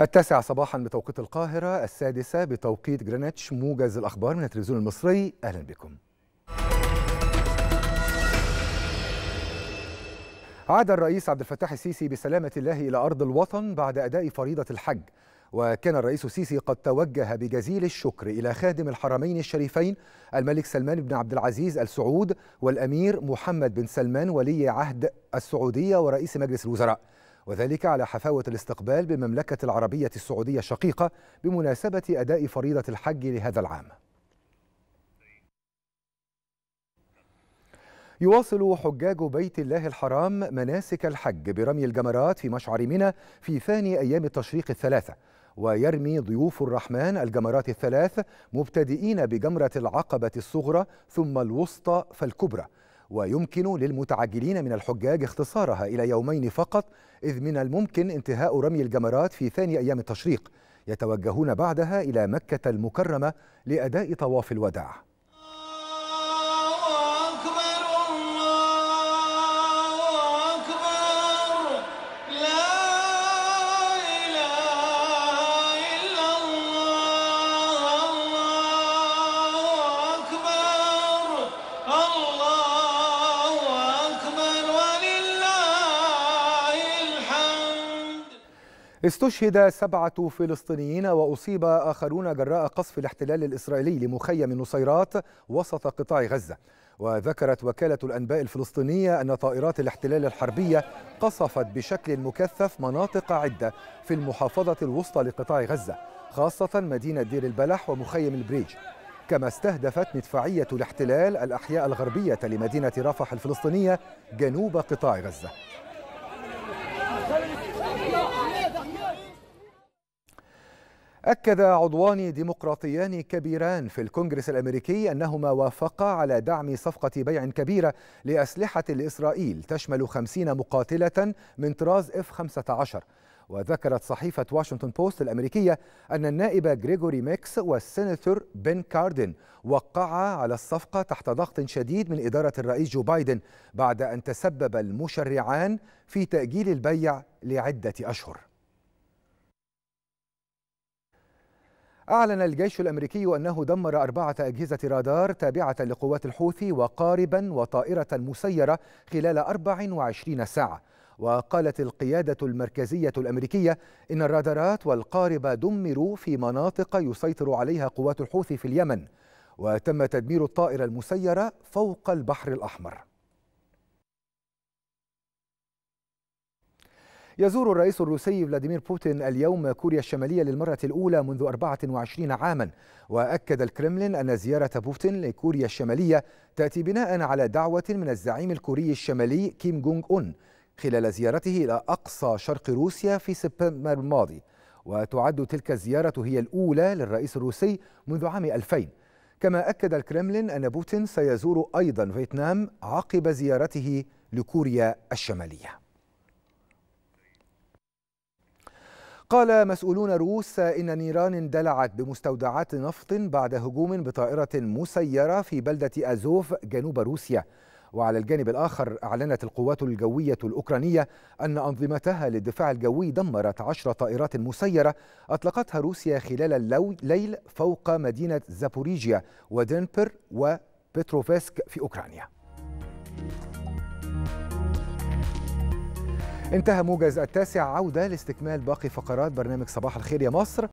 التاسعة صباحا بتوقيت القاهرة السادسة بتوقيت جرينتش موجز الأخبار من التلفزيون المصري أهلا بكم عاد الرئيس عبد الفتاح السيسي بسلامة الله إلى أرض الوطن بعد أداء فريضة الحج وكان الرئيس السيسي قد توجه بجزيل الشكر إلى خادم الحرمين الشريفين الملك سلمان بن عبد العزيز آل سعود والأمير محمد بن سلمان ولي عهد السعودية ورئيس مجلس الوزراء وذلك على حفاوة الاستقبال بمملكة العربية السعودية الشقيقة بمناسبة أداء فريضة الحج لهذا العام يواصل حجاج بيت الله الحرام مناسك الحج برمي الجمرات في مشعر منى في ثاني أيام التشريق الثلاثة ويرمي ضيوف الرحمن الجمرات الثلاث مبتدئين بجمرة العقبة الصغرى ثم الوسطى فالكبرى ويمكن للمتعجلين من الحجاج اختصارها إلى يومين فقط إذ من الممكن انتهاء رمي الجمرات في ثاني أيام التشريق يتوجهون بعدها إلى مكة المكرمة لأداء طواف الوداع استشهد سبعة فلسطينيين وأصيب آخرون جراء قصف الاحتلال الإسرائيلي لمخيم النصيرات وسط قطاع غزة وذكرت وكالة الأنباء الفلسطينية أن طائرات الاحتلال الحربية قصفت بشكل مكثف مناطق عدة في المحافظة الوسطى لقطاع غزة خاصة مدينة دير البلح ومخيم البريج كما استهدفت مدفعية الاحتلال الأحياء الغربية لمدينة رفح الفلسطينية جنوب قطاع غزة أكد عضوان ديمقراطيان كبيران في الكونغرس الأمريكي أنهما وافقا على دعم صفقة بيع كبيرة لأسلحة لإسرائيل تشمل 50 مقاتلة من طراز F-15 وذكرت صحيفة واشنطن بوست الأمريكية أن النائب غريغوري ميكس والسيناتور بن كاردن وقعا على الصفقة تحت ضغط شديد من إدارة الرئيس جو بايدن بعد أن تسبب المشرعان في تأجيل البيع لعدة أشهر أعلن الجيش الأمريكي أنه دمر أربعة أجهزة رادار تابعة لقوات الحوثي وقاربا وطائرة مسيرة خلال 24 ساعة وقالت القيادة المركزية الأمريكية إن الرادارات والقارب دمروا في مناطق يسيطر عليها قوات الحوثي في اليمن وتم تدمير الطائرة المسيرة فوق البحر الأحمر يزور الرئيس الروسي فلاديمير بوتين اليوم كوريا الشمالية للمرة الأولى منذ 24 عاما وأكد الكرملين أن زيارة بوتين لكوريا الشمالية تأتي بناء على دعوة من الزعيم الكوري الشمالي كيم جونغ أون خلال زيارته إلى أقصى شرق روسيا في سبتمبر الماضي وتعد تلك الزيارة هي الأولى للرئيس الروسي منذ عام 2000 كما أكد الكرملين أن بوتين سيزور أيضا فيتنام عقب زيارته لكوريا الشمالية قال مسؤولون روس إن نيران اندلعت بمستودعات نفط بعد هجوم بطائرة مسيرة في بلدة أزوف جنوب روسيا وعلى الجانب الآخر أعلنت القوات الجوية الأوكرانية أن أنظمتها للدفاع الجوي دمرت عشر طائرات مسيرة أطلقتها روسيا خلال الليل فوق مدينة زابوريجيا ودنبر وبتروفسك في أوكرانيا انتهى موجز التاسع عودة لاستكمال باقي فقرات برنامج صباح الخير يا مصر